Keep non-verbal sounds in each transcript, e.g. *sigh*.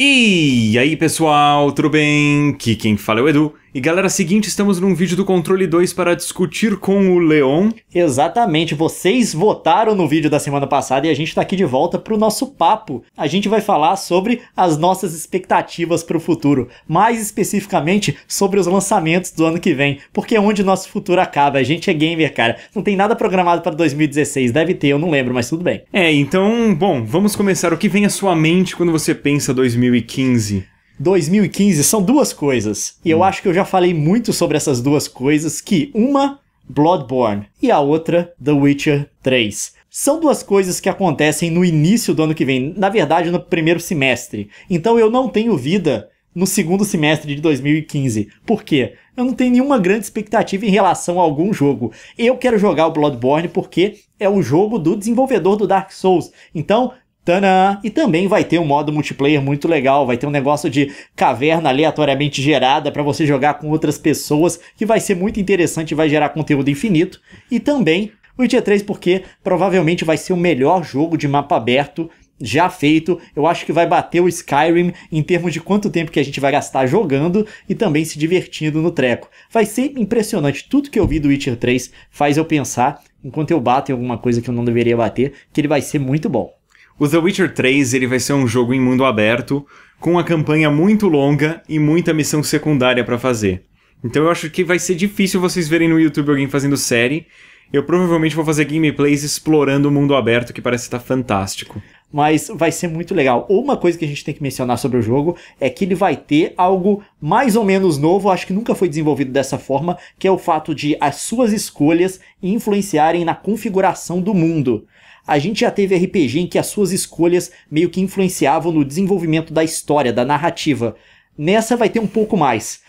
E aí pessoal, tudo bem? Aqui quem fala é o Edu e galera, seguinte, estamos num vídeo do Controle 2 para discutir com o Leon. Exatamente, vocês votaram no vídeo da semana passada e a gente está aqui de volta para o nosso papo. A gente vai falar sobre as nossas expectativas para o futuro, mais especificamente sobre os lançamentos do ano que vem, porque é onde nosso futuro acaba. A gente é gamer, cara. Não tem nada programado para 2016, deve ter, eu não lembro, mas tudo bem. É, então, bom, vamos começar. O que vem à sua mente quando você pensa 2015? 2015 são duas coisas. E hum. eu acho que eu já falei muito sobre essas duas coisas, que uma Bloodborne e a outra The Witcher 3. São duas coisas que acontecem no início do ano que vem, na verdade no primeiro semestre. Então eu não tenho vida no segundo semestre de 2015. Por quê? Eu não tenho nenhuma grande expectativa em relação a algum jogo. Eu quero jogar o Bloodborne porque é o jogo do desenvolvedor do Dark Souls. Então, Tanã! E também vai ter um modo multiplayer muito legal, vai ter um negócio de caverna aleatoriamente gerada para você jogar com outras pessoas, que vai ser muito interessante e vai gerar conteúdo infinito. E também Witcher 3 porque provavelmente vai ser o melhor jogo de mapa aberto já feito. Eu acho que vai bater o Skyrim em termos de quanto tempo que a gente vai gastar jogando e também se divertindo no treco. Vai ser impressionante. Tudo que eu vi do Witcher 3 faz eu pensar, enquanto eu bato em alguma coisa que eu não deveria bater, que ele vai ser muito bom. O The Witcher 3 ele vai ser um jogo em mundo aberto, com uma campanha muito longa e muita missão secundária para fazer. Então eu acho que vai ser difícil vocês verem no YouTube alguém fazendo série. Eu provavelmente vou fazer gameplays explorando o mundo aberto, que parece estar tá fantástico mas vai ser muito legal. Uma coisa que a gente tem que mencionar sobre o jogo é que ele vai ter algo mais ou menos novo, acho que nunca foi desenvolvido dessa forma, que é o fato de as suas escolhas influenciarem na configuração do mundo. A gente já teve RPG em que as suas escolhas meio que influenciavam no desenvolvimento da história, da narrativa. Nessa vai ter um pouco mais.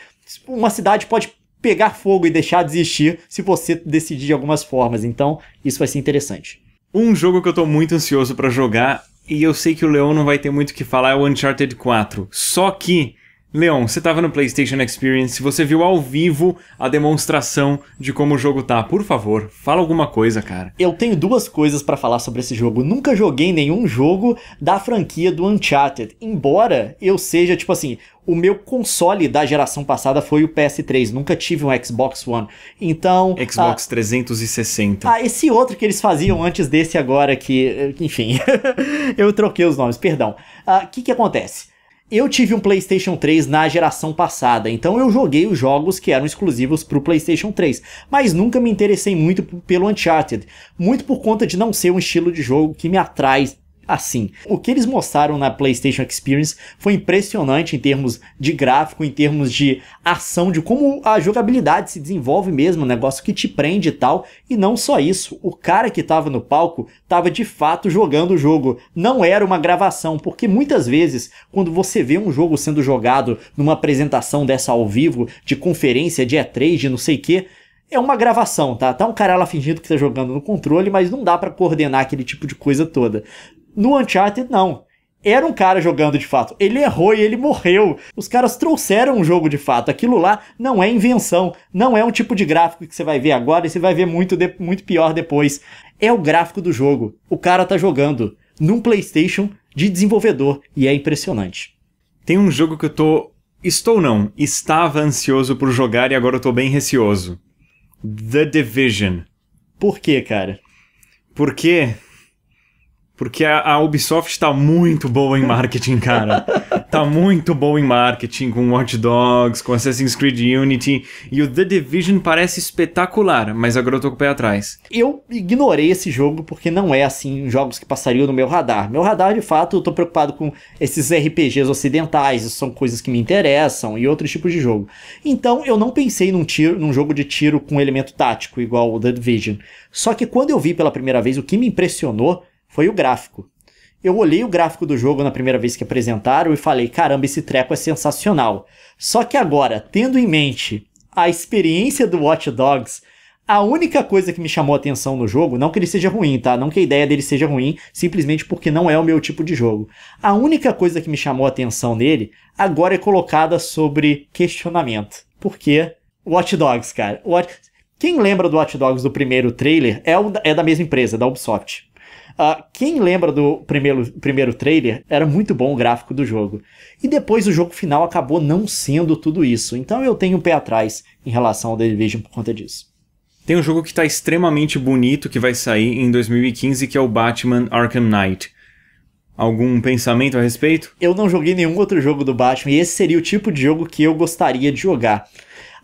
Uma cidade pode pegar fogo e deixar de existir se você decidir de algumas formas, então isso vai ser interessante. Um jogo que eu tô muito ansioso para jogar e eu sei que o Leão não vai ter muito o que falar, é o Uncharted 4. Só que Leon, você estava no PlayStation Experience, você viu ao vivo a demonstração de como o jogo tá. Por favor, fala alguma coisa, cara. Eu tenho duas coisas para falar sobre esse jogo. Nunca joguei nenhum jogo da franquia do Uncharted, embora eu seja tipo assim, o meu console da geração passada foi o PS3, nunca tive um Xbox One. Então, Xbox ah, 360. Ah, esse outro que eles faziam antes desse agora que, enfim. *laughs* eu troquei os nomes, perdão. O ah, que que acontece? Eu tive um PlayStation 3 na geração passada, então eu joguei os jogos que eram exclusivos para o PlayStation 3, mas nunca me interessei muito pelo Uncharted, muito por conta de não ser um estilo de jogo que me atrai assim. O que eles mostraram na PlayStation Experience foi impressionante em termos de gráfico, em termos de ação, de como a jogabilidade se desenvolve mesmo, um negócio que te prende e tal. E não só isso, o cara que estava no palco estava de fato jogando o jogo, não era uma gravação, porque muitas vezes quando você vê um jogo sendo jogado numa apresentação dessa ao vivo, de conferência, de E3, de não sei o que, é uma gravação, tá? Tá um cara lá fingindo que tá jogando no controle, mas não dá para coordenar aquele tipo de coisa toda. No Uncharted, não. Era um cara jogando de fato. Ele errou e ele morreu. Os caras trouxeram um jogo de fato. Aquilo lá não é invenção. Não é um tipo de gráfico que você vai ver agora e você vai ver muito, de... muito pior depois. É o gráfico do jogo. O cara tá jogando num PlayStation de desenvolvedor e é impressionante. Tem um jogo que eu tô. Estou não, estava ansioso por jogar e agora eu tô bem receoso. The Division. Por quê, cara? Porque porque a, Ubisoft está muito boa em marketing, cara. *laughs* tá muito boa em marketing com Watch Dogs, com Assassin's Creed Unity. E o The Division parece espetacular, mas agora eu tô com o pé atrás. Eu ignorei esse jogo porque não é assim jogos que passariam no meu radar. Meu radar, de fato, eu tô preocupado com esses RPGs ocidentais, isso são coisas que me interessam e outros tipos de jogo. Então eu não pensei num, tiro, num jogo de tiro com elemento tático igual o The Division. Só que quando eu vi pela primeira vez, o que me impressionou foi o gráfico. Eu olhei o gráfico do jogo na primeira vez que apresentaram e falei: caramba, esse treco é sensacional. Só que agora, tendo em mente a experiência do Watch Dogs, a única coisa que me chamou a atenção no jogo, não que ele seja ruim, tá? Não que a ideia dele seja ruim, simplesmente porque não é o meu tipo de jogo. A única coisa que me chamou a atenção nele agora é colocada sobre questionamento. Por quê? Watch Dogs, cara. Watch... Quem lembra do Watch Dogs do primeiro trailer é, o... é da mesma empresa, da Ubisoft. Uh, quem lembra do primeiro, primeiro trailer, era muito bom o gráfico do jogo. E depois o jogo final acabou não sendo tudo isso. Então eu tenho o um pé atrás em relação ao The Division por conta disso. Tem um jogo que está extremamente bonito que vai sair em 2015, que é o Batman Arkham Knight. Algum pensamento a respeito? Eu não joguei nenhum outro jogo do Batman e esse seria o tipo de jogo que eu gostaria de jogar.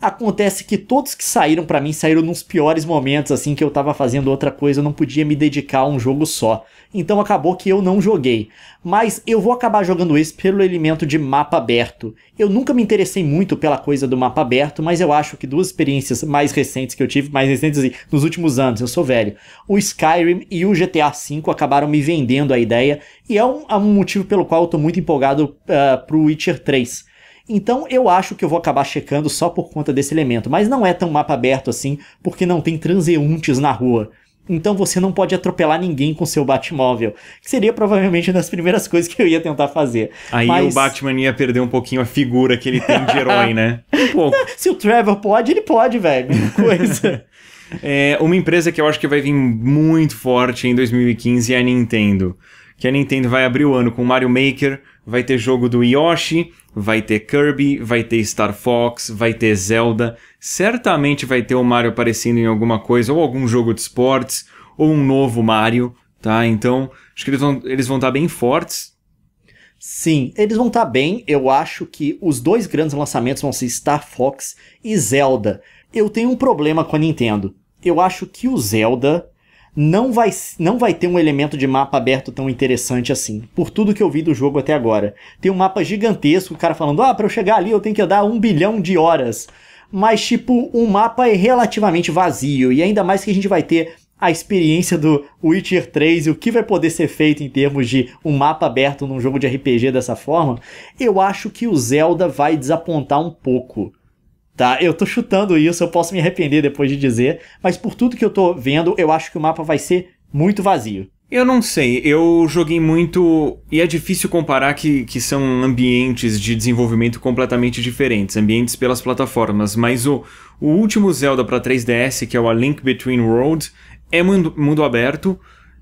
Acontece que todos que saíram para mim saíram nos piores momentos, assim que eu tava fazendo outra coisa, eu não podia me dedicar a um jogo só. Então acabou que eu não joguei. Mas eu vou acabar jogando esse pelo elemento de mapa aberto. Eu nunca me interessei muito pela coisa do mapa aberto, mas eu acho que duas experiências mais recentes que eu tive, mais recentes nos últimos anos, eu sou velho, o Skyrim e o GTA V acabaram me vendendo a ideia, e é um, é um motivo pelo qual eu tô muito empolgado uh, pro Witcher 3 então eu acho que eu vou acabar checando só por conta desse elemento, mas não é tão mapa aberto assim, porque não tem transeuntes na rua. Então você não pode atropelar ninguém com seu Batmóvel. Que seria provavelmente uma das primeiras coisas que eu ia tentar fazer. Aí Mas... o Batman ia perder um pouquinho a figura que ele tem de herói, né? *laughs* Um pouco. Se o Trevor pode, ele pode, velho. Coisa. *laughs* é, uma empresa que eu acho que vai vir muito forte em 2015 é a Nintendo que a Nintendo vai abrir o ano com Mario Maker, vai ter jogo do Yoshi, vai ter Kirby, vai ter Star Fox, vai ter Zelda, certamente vai ter o Mario aparecendo em alguma coisa, ou algum jogo de esportes, ou um novo Mario, tá? Então, acho que eles vão, eles vão estar tá bem fortes. Sim, eles vão estar tá bem. Eu acho que os dois grandes lançamentos vão ser Star Fox e Zelda. Eu tenho um problema com a Nintendo. Eu acho que o Zelda não vai, não vai ter um elemento de mapa aberto tão interessante assim, por tudo que eu vi do jogo até agora. Tem um mapa gigantesco, o cara falando, ah, para eu chegar ali eu tenho que andar um bilhão de horas. Mas, tipo, um mapa é relativamente vazio, e ainda mais que a gente vai ter a experiência do Witcher 3 e o que vai poder ser feito em termos de um mapa aberto num jogo de RPG dessa forma, eu acho que o Zelda vai desapontar um pouco. Tá, eu tô chutando isso, eu posso me arrepender depois de dizer, mas por tudo que eu tô vendo, eu acho que o mapa vai ser muito vazio. Eu não sei, eu joguei muito. E é difícil comparar que, que são ambientes de desenvolvimento completamente diferentes ambientes pelas plataformas. Mas o, o último Zelda para 3DS, que é o A Link Between Worlds, é mundo, mundo aberto,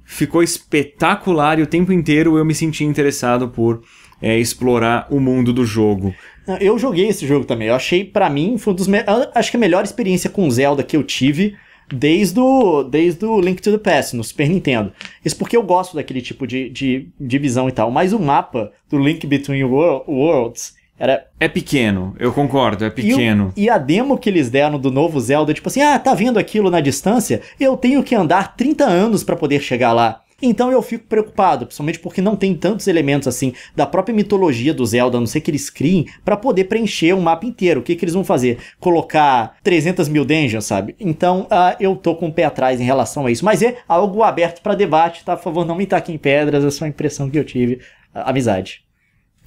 ficou espetacular e o tempo inteiro eu me senti interessado por é, explorar o mundo do jogo. Eu joguei esse jogo também. Eu achei, para mim, foi um dos. Me... Acho que a melhor experiência com Zelda que eu tive desde o, desde o Link to the Past, no Super Nintendo. Isso porque eu gosto daquele tipo de, de, de visão e tal. Mas o mapa do Link Between Worlds era... É pequeno, eu concordo, é pequeno. E, o, e, a demo que eles deram do novo Zelda, tipo assim, ah, tá vendo aquilo na distância? Eu tenho que andar 30 anos para poder chegar lá. Então eu fico preocupado, principalmente porque não tem tantos elementos assim da própria mitologia do Zelda, a não ser que eles criem, para poder preencher um mapa inteiro. O que, que eles vão fazer? Colocar 300 mil dungeons, sabe? Então uh, eu tô com o pé atrás em relação a isso. Mas é algo aberto para debate, tá? Por favor, não me taquem pedras, é só a impressão que eu tive. Uh, amizade.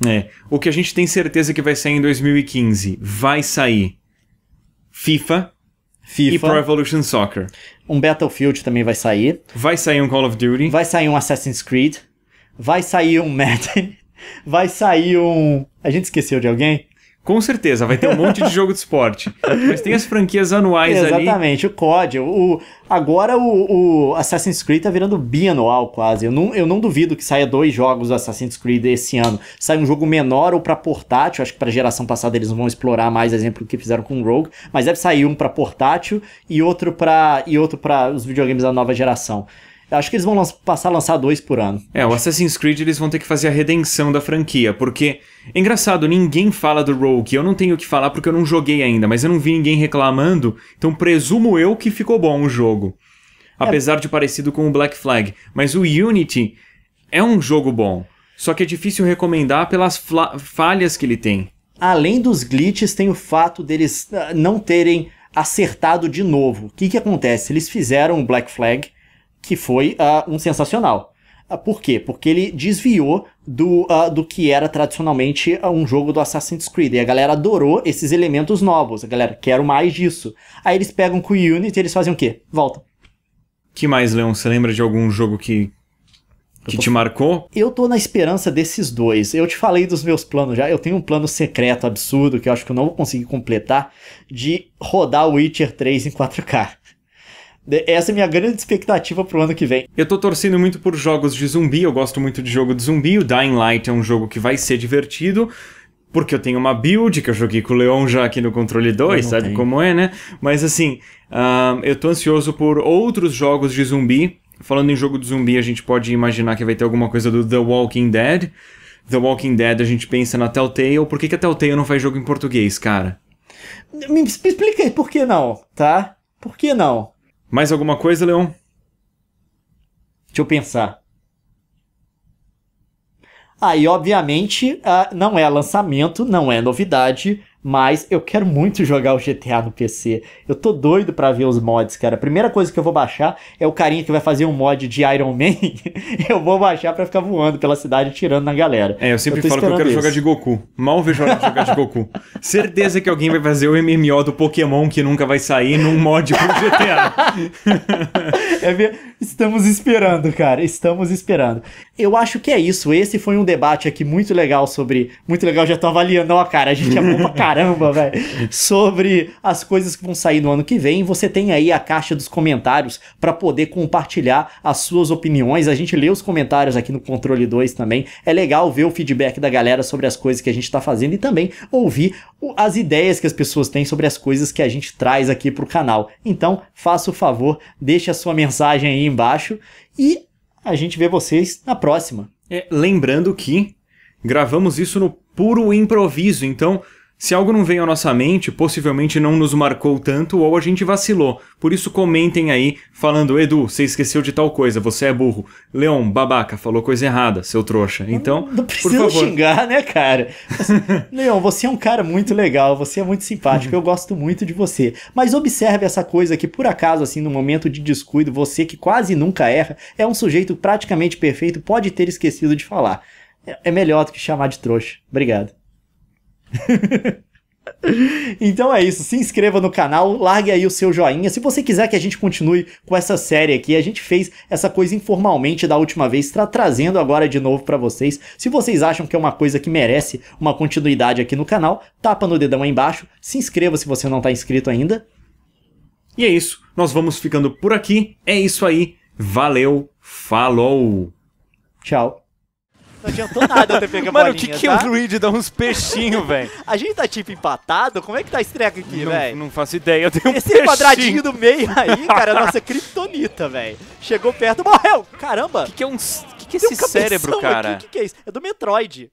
É. O que a gente tem certeza que vai sair em 2015 vai sair FIFA, FIFA. E Pro Evolution Soccer. Um Battlefield também vai sair. Vai sair um Call of Duty. Vai sair um Assassin's Creed. Vai sair um *laughs* Madden. Vai sair um. A gente esqueceu de alguém? Com certeza, vai ter um monte de jogo de esporte. Mas tem as franquias anuais Exatamente, ali. Exatamente, o COD. O, agora o, o, Assassin's Creed tá virando bianual quase. Eu não, eu não duvido que saia dois jogos do Assassin's Creed esse ano. Sai um jogo menor ou para portátil. Acho que pra geração passada eles vão explorar mais, exemplo, que fizeram com o Rogue. Mas deve sair um para portátil e outro para e outro para os videogames da nova geração. Acho que eles vão passar a lançar dois por ano. É, o Assassin's Creed eles vão ter que fazer a redenção da franquia, porque. engraçado, ninguém fala do Rogue. Eu não tenho o que falar porque eu não joguei ainda, mas eu não vi ninguém reclamando, então presumo eu que ficou bom o jogo. É. Apesar é... de parecido com o Black Flag. Mas o Unity é um jogo bom. Só que é difícil recomendar pelas falhas que ele tem. Além dos glitches, tem o fato deles ah, não terem acertado de novo. O que, que acontece? Eles fizeram o Black Flag que foi uh, um sensacional. Ah, por quê? Porque ele desviou do, uh, do que era tradicionalmente um jogo do Assassin's Creed. E a galera adorou esses elementos novos. A galera, quero mais disso. Aí eles pegam com o Unity e eles fazem o quê? Volta. que mais, Leon? Você lembra de algum jogo que que te marcou? Eu tô na esperança desses dois. Eu te falei dos meus planos já. Eu tenho um plano secreto absurdo que eu acho que eu não vou conseguir completar de rodar o Witcher 3 em 4K. Essa é a minha grande expectativa pro ano que vem. Eu tô torcendo muito por jogos de zumbi, eu gosto muito de jogo de zumbi. O Dying Light é um jogo que vai ser divertido, porque eu tenho uma build que eu joguei com o Leon já aqui no controle 2, sabe tenho. como é, né? Mas assim, uh, eu tô ansioso por outros jogos de zumbi. Falando em jogo de zumbi, a gente pode imaginar que vai ter alguma coisa do The Walking Dead. The Walking Dead, a gente pensa na Telltale. Por que, que a Telltale não faz jogo em português, cara? Me explica aí por que não, tá? Por que não? Mais alguma coisa, Leon? Deixa eu pensar. Aí, ah, obviamente, não é lançamento, não é novidade, mas eu quero muito jogar o GTA no PC. Eu tô doido para ver os mods, cara. A primeira coisa que eu vou baixar é o carinha que vai fazer um mod de Iron Man. *laughs* eu vou baixar para ficar voando pela cidade tirando na galera. É, eu sempre eu falo que eu quero jogar de Goku. Mal vejo a hora de jogar de Goku. *laughs* Certeza que alguém vai fazer o MMO do Pokémon que nunca vai sair num mod pro GTA. *laughs* é, estamos esperando, cara. Estamos esperando. Eu acho que é isso. Esse foi um debate aqui muito legal sobre. Muito legal, já tô avaliando. Ó, cara, a gente é bom pra caralho caramba, velho, sobre as coisas que vão sair no ano que vem. Você tem aí a caixa dos comentários para poder compartilhar as suas opiniões. A gente lê os comentários aqui no Controle 2 também. É legal ver o feedback da galera sobre as coisas que a gente está fazendo e também ouvir as ideias que as pessoas têm sobre as coisas que a gente traz aqui para o canal. Então, faça o favor, deixe a sua mensagem aí embaixo e a gente vê vocês na próxima. É, lembrando que gravamos isso no puro improviso, então se algo não vem à nossa mente, possivelmente não nos marcou tanto ou a gente vacilou. Por isso comentem aí falando, Edu, você esqueceu de tal coisa, você é burro. Leon, babaca, falou coisa errada, seu trouxa. Então, não, não por favor. xingar, né, cara? *laughs* Leon, você é um cara muito legal, você é muito simpático, eu gosto muito de você. Mas observe essa coisa que por acaso assim, no momento de descuido, você que quase nunca erra, é um sujeito praticamente perfeito, pode ter esquecido de falar. É, é melhor do que chamar de trouxa. Obrigado. *laughs* então é isso, se inscreva no canal, largue aí o seu joinha. Se você quiser que a gente continue com essa série aqui, a gente fez essa coisa informalmente da última vez, está trazendo agora de novo para vocês. Se vocês acham que é uma coisa que merece uma continuidade aqui no canal, tapa no dedão aí embaixo, se inscreva se você não está inscrito ainda. E é isso, nós vamos ficando por aqui. É isso aí, valeu, falou. Tchau não adiantou nada eu ter pego a Mano, bolinha, é tá? o que, tá? que o Reed dá uns peixinhos, *laughs* velho? a gente tá tipo empatado? Como é que tá esse treco aqui, velho? Não faço ideia, eu tenho um Esse peixinho. quadradinho do meio aí, cara, é nossa criptonita, velho. Chegou perto, morreu! Caramba! O que, que é um... que, que é esse um cérebro, cara? O que, que é isso? É do Metroid.